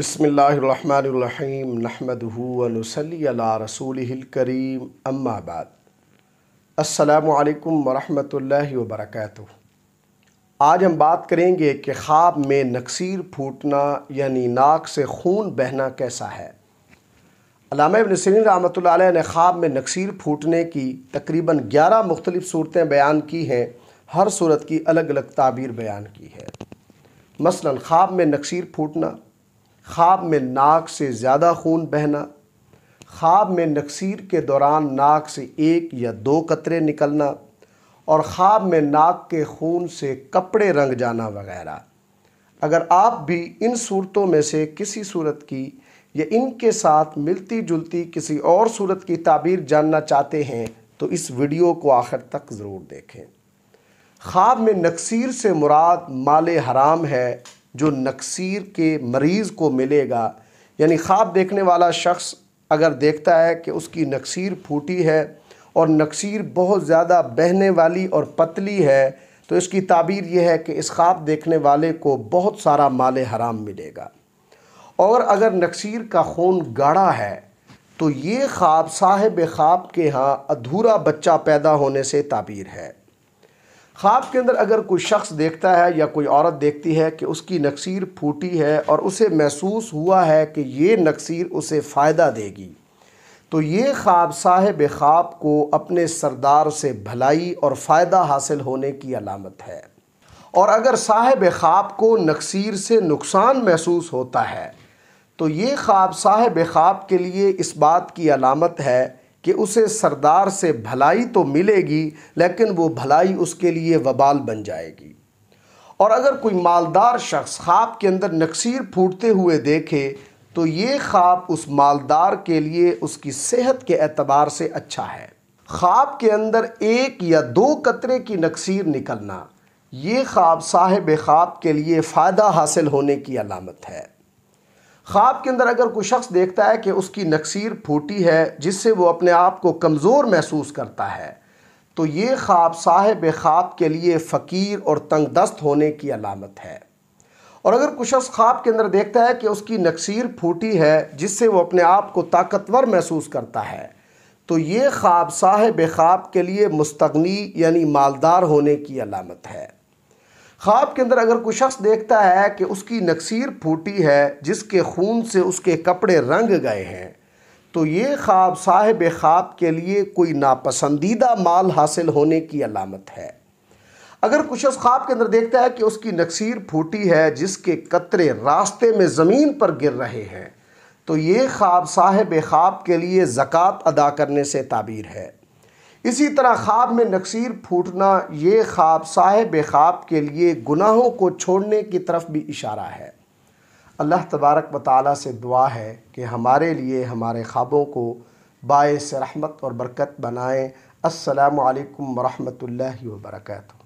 बसमीम नहमदूनसली रसूल करीम अम्माबाद असलकम वरहमल वबरक आज हम बात करेंगे कि ख्वाब में नक्सीर फूटना यानी नाक से खून बहना कैसा है अलामा इबन सीन रहमत ने ख्वाब में नक्सीर फूटने की तकरीबन ग्यारह मुख्तलिफ सूरतें बयान की हैं हर सूरत की अलग अलग ताबीर बयान की है मसलन ख्वाब में नक्सीर फूटना ख्वाब में नाक से ज़्यादा खून बहना ख्वाब में नक्सीर के दौरान नाक से एक या दो कतरे निकलना और ख्वाब में नाक के खून से कपड़े रंग जाना वगैरह अगर आप भी इन सूरतों में से किसी सूरत की या इनके साथ मिलती जुलती किसी और सूरत की ताबीर जानना चाहते हैं तो इस वीडियो को आखिर तक ज़रूर देखें ख्वाब में नक्सीर से मुराद माल हराम है जो नक्सीर के मरीज़ को मिलेगा यानी ख्वाब देखने वाला शख्स अगर देखता है कि उसकी नक्सीर फूटी है और नक्सीर बहुत ज़्यादा बहने वाली और पतली है तो इसकी ताबीर यह है कि इस ख्वाब देखने वाले को बहुत सारा माल हराम मिलेगा और अगर नक्सीर का खून गाढ़ा है तो ये ख्वाब साहिब ख्वाब के यहाँ अधूरा बच्चा पैदा होने से ताबीर है ख्वाब के अंदर अगर कोई शख्स देखता है या कोई औरत देखती है कि उसकी नक्सीर फूटी है और उसे महसूस हुआ है कि ये नक्सीर उसे फ़ायदा देगी तो ये ख्वाब साहेब ख्वाब को अपने सरदार से भलाई और फ़ायदा हासिल होने की अलामत है और अगर साहिब ख्वाब को नक्सीर से नुकसान महसूस होता है तो ये ख्वाब साहिब ख्वाब के लिए इस बात की अलामत है कि उसे सरदार से भलाई तो मिलेगी लेकिन वो भलाई उसके लिए वबाल बन जाएगी और अगर कोई मालदार शख्स ख्वाब के अंदर नक्सीर फूटते हुए देखे तो ये ख्वाब उस मालदार के लिए उसकी सेहत के एतबार से अच्छा है ख्वाब के अंदर एक या दो कतरे की नक्सीर निकलना ये ख्वाब साहिब ख्वाब के लिए फ़ायदा हासिल होने की अलामत है ख्वाब के अंदर अगर कोई शख्स देखता है कि उसकी नक्सीर फूटी है जिससे वो अपने आप को कमज़ोर महसूस करता है तो ये ख्वाब साहेब ख्वाब के लिए फ़कीर और तंग दस्त होने की अलामत है और अगर कुछ शख्स ख्वाब के अंदर देखता है कि उसकी नक्सीर फूटी है जिससे वो अपने आप को ताकतवर महसूस करता है तो ये ख्वाब साहेब ख्वाब के लिए मुस्तगनी यानी मालदार होने की अलामत है ख्वाब के अंदर अगर कोई शख्स देखता है कि उसकी नक्सीर फूटी है जिसके खून से उसके कपड़े रंग गए हैं तो ये ख्वाब साहिब ख्वाब के लिए कोई नापसंदीदा माल हासिल होने की अलामत है अगर कुछ ख्वाब के अंदर देखता है कि उसकी नक्सीर फूटी है जिसके कतरे रास्ते में ज़मीन पर गिर रहे हैं तो ये ख्वाब साहिब ख्वाब के लिए ज़क़़त अदा करने से ताबीर है इसी तरह ख्वाब में नक्सीर फूटना ये ख्वाब साहेब ख्वाब के लिए गुनाहों को छोड़ने की तरफ भी इशारा है अल्लाह तबारक व ताली से दुआ है कि हमारे लिए हमारे ख्वाबों को बायस रहमत और बरकत बनाएँ असलकम वरहमल वर्का